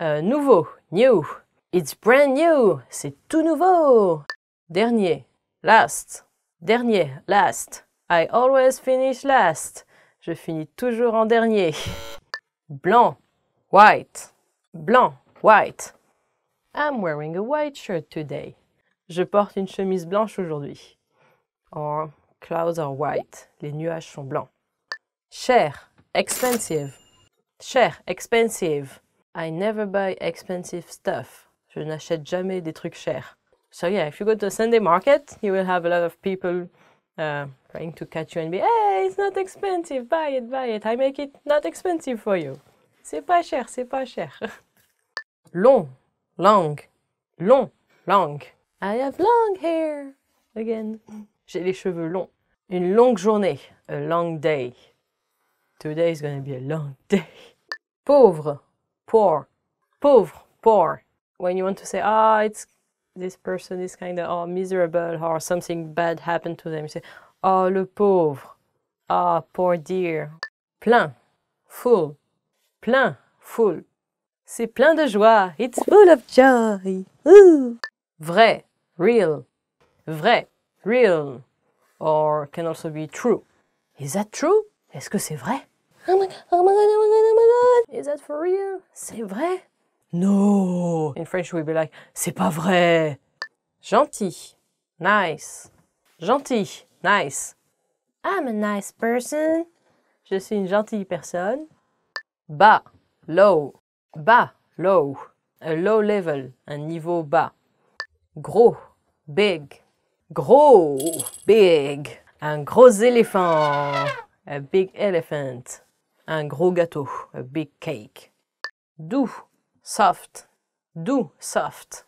Euh, nouveau, new. It's brand new. C'est tout nouveau. Dernier, last. Dernier, last. I always finish last. Je finis toujours en dernier. Blanc, white. Blanc, white. I'm wearing a white shirt today. Je porte une chemise blanche aujourd'hui. Or, clouds are white. Les nuages sont blancs. Cher, expensive. Cher, expensive. I never buy expensive stuff. Je n'achète jamais des trucs chers. So yeah, if you go to the Sunday market, you will have a lot of people uh, trying to catch you and be, hey, it's not expensive, buy it, buy it. I make it not expensive for you. C'est pas cher, c'est pas cher. long, long, long, long. I have long hair. Again. J'ai les cheveux longs. Une longue journée. A long day. Today is gonna be a long day. Pauvre. Poor. Pauvre. Poor. When you want to say, ah, oh, it's this person is kind of oh, miserable or something bad happened to them. You say, oh, le pauvre. Ah, oh, poor dear. Plein, full, plein, full. C'est plein de joie. It's full of joy. Ooh. Vrai, real. Vrai, real. Or can also be true. Is that true? Est-ce que c'est vrai? Oh my god, oh my god, oh my god, oh my god. Is that for real? C'est vrai? No. In French, we'd be like, c'est pas vrai. Gentil. Nice. Gentil. Nice. I'm a nice person. Je suis une gentille personne. Bas. Low. Bas. Low. A low level. Un niveau bas. Gros. Big. Gros. Big. Un gros éléphant. A big elephant. Un gros gâteau. A big cake. Doux soft, doux, soft.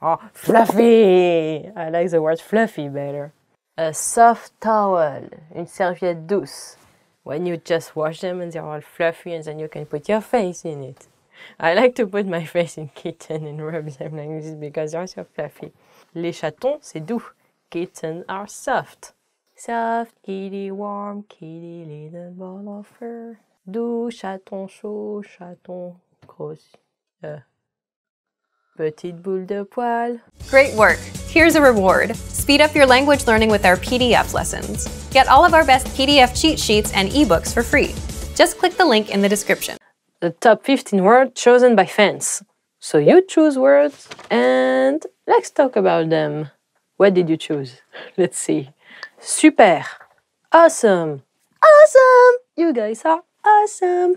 Ah, fluffy! I like the word fluffy better. A soft towel, une serviette douce. When you just wash them and they're all fluffy and then you can put your face in it. I like to put my face in kitten and rub them like this because they're so fluffy. Les chatons, c'est doux. Kittens are soft. Soft kitty, warm kitty, little ball of fur. Doux chaton chaud, chaton grosse. petite boule de poil. Great work! Here's a reward. Speed up your language learning with our PDF lessons. Get all of our best PDF cheat sheets and ebooks for free. Just click the link in the description. The top 15 words chosen by fans. So you choose words and let's talk about them. What did you choose? Let's see. Super. Awesome. Awesome. You guys are awesome.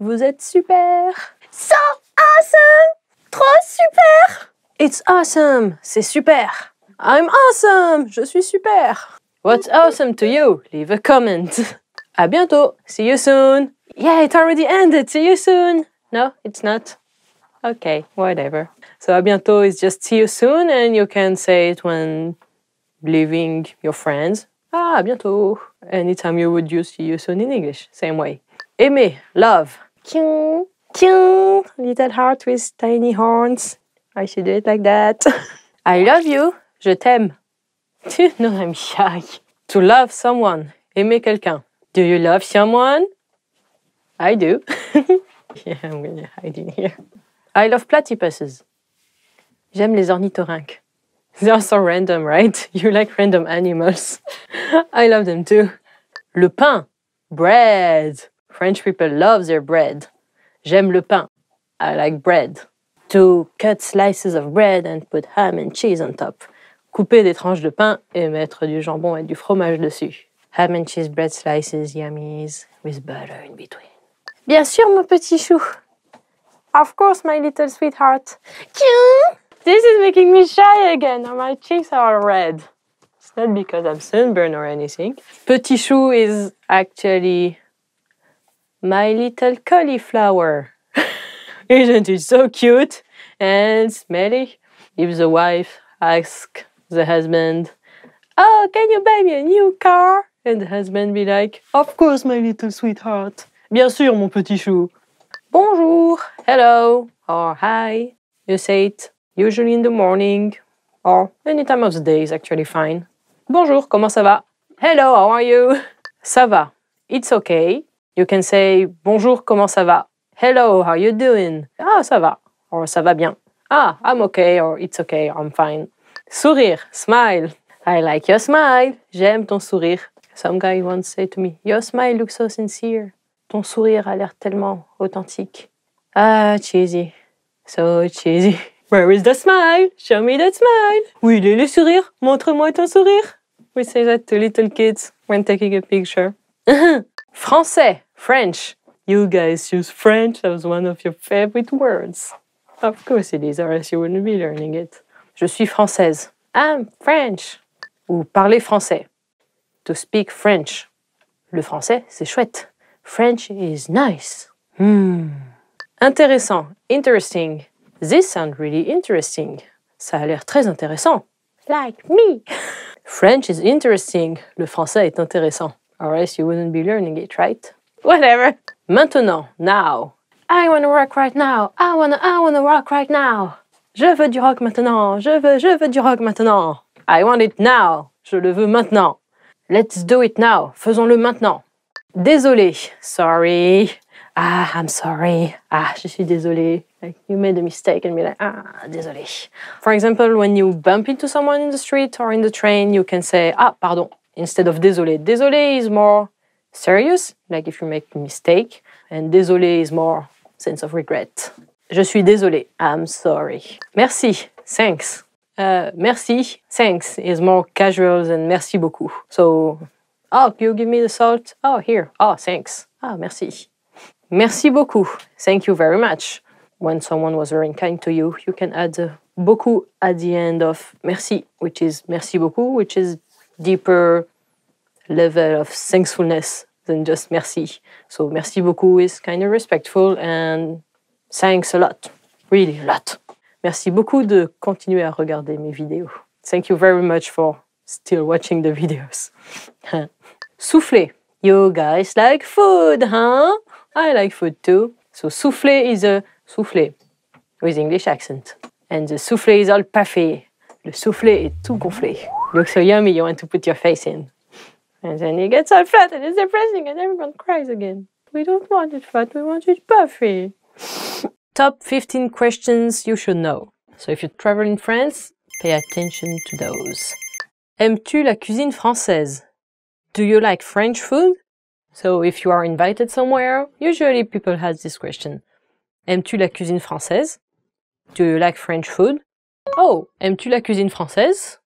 Vous êtes super. So awesome! Trop super! It's awesome! C'est super! I'm awesome! Je suis super! What's awesome to you? Leave a comment! À bientôt! See you soon! Yeah, it already ended! See you soon! No, it's not. Okay, whatever. So à bientôt is just see you soon and you can say it when leaving your friends. Ah, à bientôt! Anytime you would use see you soon in English, same way. Aimer, love. cute little heart with tiny horns. I should do it like that. I love you. Je t'aime. Do I'm shy? To love someone. Aimer quelqu'un. Do you love someone? I do. yeah, I'm gonna hide in here. I love platypuses. J'aime les ornithorynques. They're so random, right? You like random animals. I love them too. Le pain, bread. French people love their bread. J'aime le pain. I like bread. To cut slices of bread and put ham and cheese on top. Couper des tranches de pain et mettre du jambon et du fromage dessus. Ham and cheese bread slices, yummies, with butter in between. Bien sûr, mon petit chou. Of course, my little sweetheart. This is making me shy again. My cheeks are red. It's not because I'm sunburned or anything. Petit chou is actually my little cauliflower. Isn't it so cute and smelly? If the wife asks the husband, Oh, can you buy me a new car? And the husband be like, Of course, my little sweetheart. Bien sûr, mon petit chou. Bonjour, hello, or hi. You say it usually in the morning or any time of the day is actually fine. Bonjour, comment ça va? Hello, how are you? Ça va. It's okay. You can say bonjour, comment ça va? Hello, how you doing? Ah, ça va. Or oh, ça va bien. Ah, I'm okay or it's okay, I'm fine. Sourire, smile. I like your smile. J'aime ton sourire. Some guy once said to me, Your smile looks so sincere. Ton sourire a l'air tellement authentique. Ah, cheesy. So cheesy. Where is the smile? Show me that smile. Où oui, est le sourire? Montre-moi ton sourire. We say that to little kids when taking a picture. Français. French. You guys use French. as one of your favorite words. Of course it is, or else you wouldn't be learning it. Je suis française. I'm French. Ou parler français. To speak French. Le français, c'est chouette. French is nice. Hmm. Intéressant. Interesting. This sounds really interesting. Ça a l'air très intéressant. Like me. French is interesting. Le français est intéressant. Or else you wouldn't be learning it, right? Whatever. Maintenant, now. I wanna rock right now. I wanna, I wanna rock right now. Je veux du rock maintenant. Je veux, je veux du rock maintenant. I want it now. Je le veux maintenant. Let's do it now. Faisons-le maintenant. Désolé. Sorry. Ah, I'm sorry. Ah, je suis désolé. Like you made a mistake and be like, ah, désolé. For example, when you bump into someone in the street or in the train, you can say, ah, pardon, instead of désolé. Désolé is more serious, like if you make a mistake, and désolé is more sense of regret. Je suis désolé, I'm sorry. Merci, thanks. Uh, merci, thanks is more casual than merci beaucoup. So, oh, you give me the salt? Oh, here. Oh, thanks. Ah, oh, merci. Merci beaucoup. Thank you very much. When someone was very kind to you, you can add beaucoup at the end of merci, which is merci beaucoup, which is deeper level of thankfulness than just merci. So merci beaucoup is kind of respectful and thanks a lot, really a lot. Merci beaucoup de continuer à regarder mes vidéos. Thank you very much for still watching the videos. Soufflé. You guys like food, huh? I like food too. So soufflé is a soufflé, with English accent. And the soufflé is all puffy. Le soufflé est tout gonflé. Looks so yummy you want to put your face in. And then he gets all fat and it's depressing and everyone cries again. We don't want it fat, we want it puffy. Top 15 questions you should know. So if you travel in France, pay attention to those. Aimes-tu la cuisine française? Do you like French food? So if you are invited somewhere, usually people ask this question. Aimes-tu la cuisine française? Do you like French food? Oh, aimes-tu la cuisine française?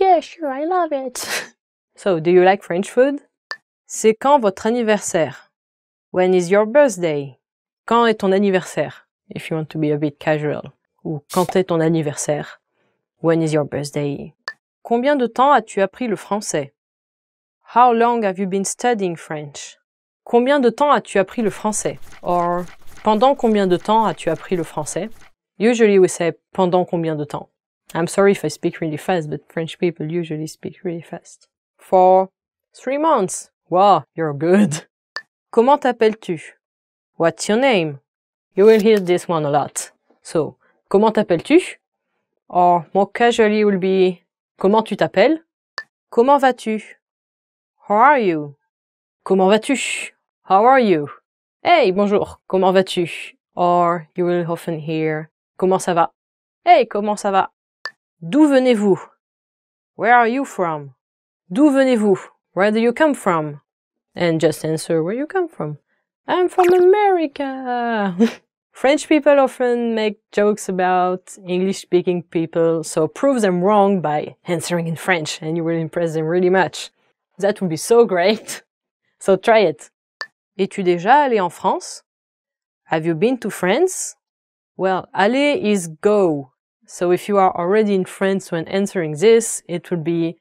Yeah, sure, I love it. So, do you like French food? C'est quand votre anniversaire? When is your birthday? Quand est ton anniversaire? If you want to be a bit casual. Ou quand est ton anniversaire? When is your birthday? Combien de temps as-tu appris le français? How long have you been studying French? Combien de temps as-tu appris le français? Or, pendant combien de temps as-tu appris le français? Usually we say pendant combien de temps. I'm sorry if I speak really fast, but French people usually speak really fast. for three months. Wow, you're good. Comment t'appelles-tu? What's your name? You will hear this one a lot. So, comment t'appelles-tu? Or more casually will be, comment tu t'appelles? Comment vas-tu? How are you? Comment vas-tu? How are you? Hey, bonjour, comment vas-tu? Or you will often hear, comment ça va? Hey, comment ça va? D'où venez-vous? Where are you from? D'où venez-vous? Where do you come from? And just answer where you come from. I'm from America! French people often make jokes about English-speaking people, so prove them wrong by answering in French and you will impress them really much. That would be so great! So try it. Es-tu déjà allé en France? Have you been to France? Well, aller is go. So if you are already in France when answering this, it would be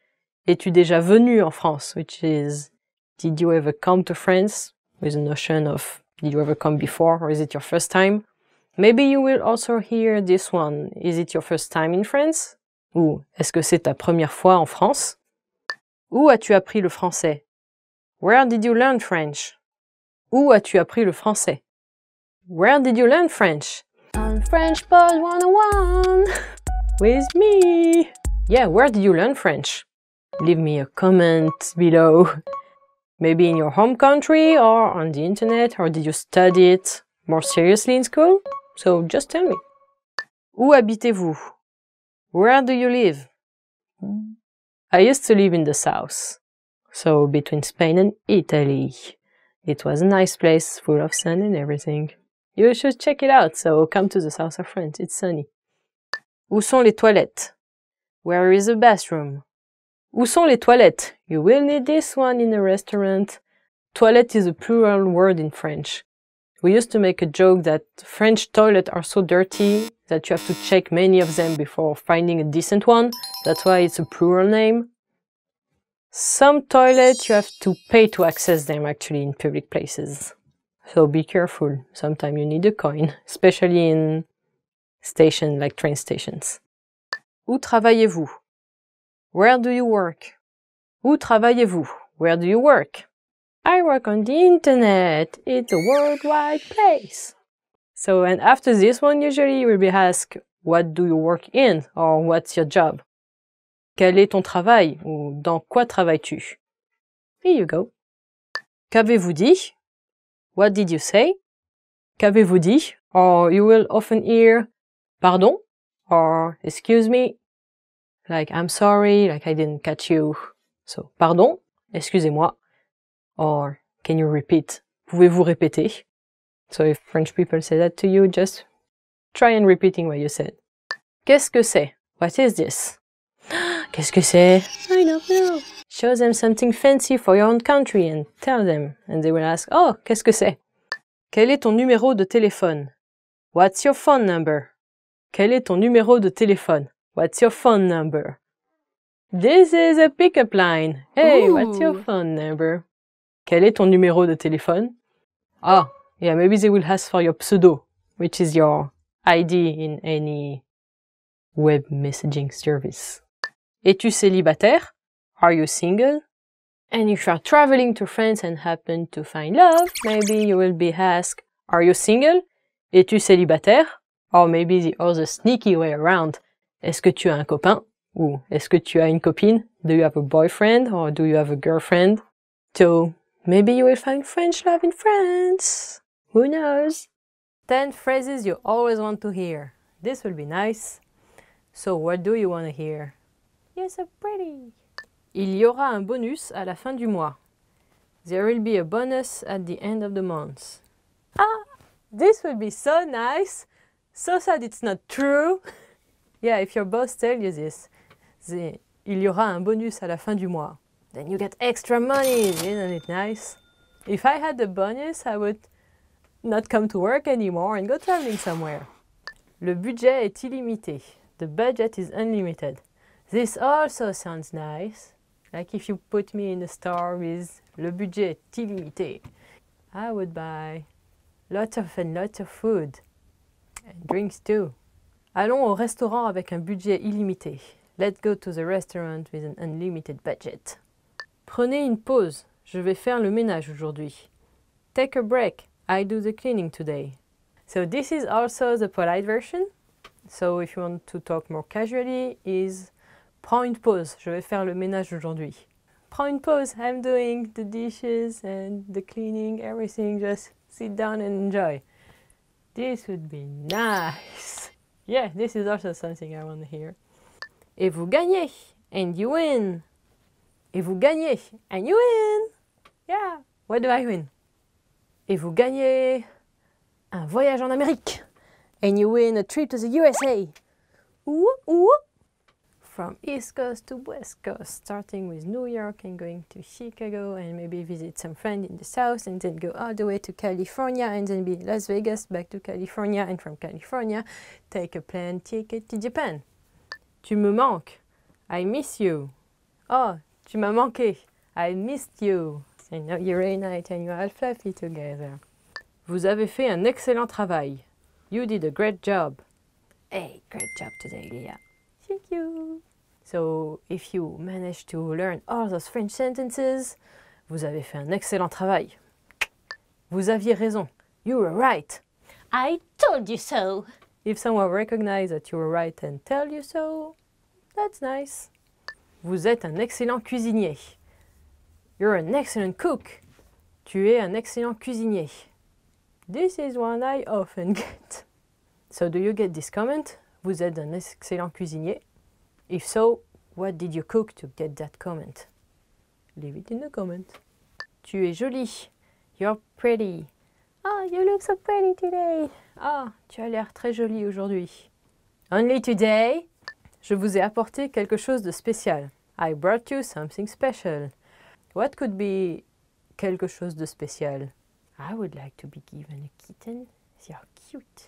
es-tu déjà venu en France? Which is, did you ever come to France? With the notion of, did you ever come before or is it your first time? Maybe you will also hear this one. Is it your first time in France? Ou est-ce que c'est ta première fois en France? Où as-tu appris le français? Where did you learn French? Où as-tu appris le français? Where did you learn French? On French Pod 101 with me. Yeah, where did you learn French? Leave me a comment below. Maybe in your home country or on the internet, or did you study it more seriously in school? So just tell me. Où habitez-vous? Where do you live? I used to live in the south, so between Spain and Italy. It was a nice place, full of sun and everything. You should check it out, so come to the south of France, it's sunny. Où sont les toilettes? Where is the bathroom? Où sont les toilettes? You will need this one in a restaurant. Toilette is a plural word in French. We used to make a joke that French toilets are so dirty that you have to check many of them before finding a decent one. That's why it's a plural name. Some toilets you have to pay to access them actually in public places. So be careful. Sometimes you need a coin, especially in stations like train stations. Où travaillez-vous? Where do you work? Où travaillez-vous? Where do you work? I work on the internet. It's a worldwide place. So, and after this one, usually you will be asked, What do you work in? or What's your job? Quel est ton travail? ou Dans quoi travailles-tu? Here you go. Qu'avez-vous dit? What did you say? Qu'avez-vous dit? Or you will often hear, Pardon? or Excuse me, like I'm sorry, like I didn't catch you. So, pardon, excusez-moi, or can you repeat? Pouvez-vous répéter? So if French people say that to you, just try and repeating what you said. Qu'est-ce que c'est? What is this? Qu'est-ce que c'est? I don't know. Show them something fancy for your own country and tell them, and they will ask, oh, qu'est-ce que c'est? Quel est ton numéro de téléphone? What's your phone number? Quel est ton numéro de téléphone? What's your phone number? This is a pickup line. Hey, Ooh. what's your phone number? Quel est ton numéro de téléphone? Ah, yeah, maybe they will ask for your pseudo, which is your ID in any web messaging service. Es-tu célibataire? Are you single? And if you are traveling to France and happen to find love, maybe you will be asked, Are you single? Es-tu célibataire? Or maybe the other sneaky way around. Est-ce que tu as un copain? Ou est-ce que tu as une copine? Do you have a boyfriend or do you have a girlfriend? So maybe you will find French love in France. Who knows? Ten phrases you always want to hear. This will be nice. So what do you want to hear? You're so pretty. Il y aura un bonus à la fin du mois. There will be a bonus at the end of the month. Ah, this will be so nice. So sad it's not true. Yeah, if your boss tells you this, the, il y aura un bonus à la fin du mois. Then you get extra money, isn't it nice? If I had the bonus, I would not come to work anymore and go traveling somewhere. Le budget est illimité. The budget is unlimited. This also sounds nice. Like if you put me in a store with le budget est illimité. I would buy lots of and lots of food and drinks too. Allons au restaurant avec un budget illimité. Let's go to the restaurant with an unlimited budget. Prenez une pause. Je vais faire le ménage aujourd'hui. Take a break. I do the cleaning today. So this is also the polite version. So if you want to talk more casually is prends une pause. Je vais faire le ménage aujourd'hui. Prends une pause. I'm doing the dishes and the cleaning, everything. Just sit down and enjoy. This would be nice. Yeah, this is also something I je veux hear. Et vous gagnez. And you win. Et vous gagnez. And you win. Yeah. What do I win? Et vous gagnez un voyage en Amérique. And you win a trip to the USA. Ouh, ouh. from East Coast to West Coast, starting with New York and going to Chicago and maybe visit some friend in the South and then go all the way to California and then be in Las Vegas, back to California and from California, take a plane ticket to Japan. Tu me manques. I miss you. Oh, tu m'as manqué. I missed you. And now Uranite and you're all fluffy together. Vous avez fait un excellent travail. You did a great job. Hey, great job today, Leah. So, if you manage to learn all those French sentences, vous avez fait un excellent travail. Vous aviez raison. You were right. I told you so. If someone recognizes that you were right and tell you so, that's nice. Vous êtes un excellent cuisinier. You're an excellent cook. Tu es un excellent cuisinier. This is one I often get. So do you get this comment? Vous êtes un excellent cuisinier. If so, what did you cook to get that comment? Leave it in the comment. Tu es jolie. You're pretty. Oh, you look so pretty today. Ah, oh, tu as l'air très jolie aujourd'hui. Only today, je vous ai apporté quelque chose de spécial. I brought you something special. What could be quelque chose de spécial? I would like to be given a kitten. They are cute.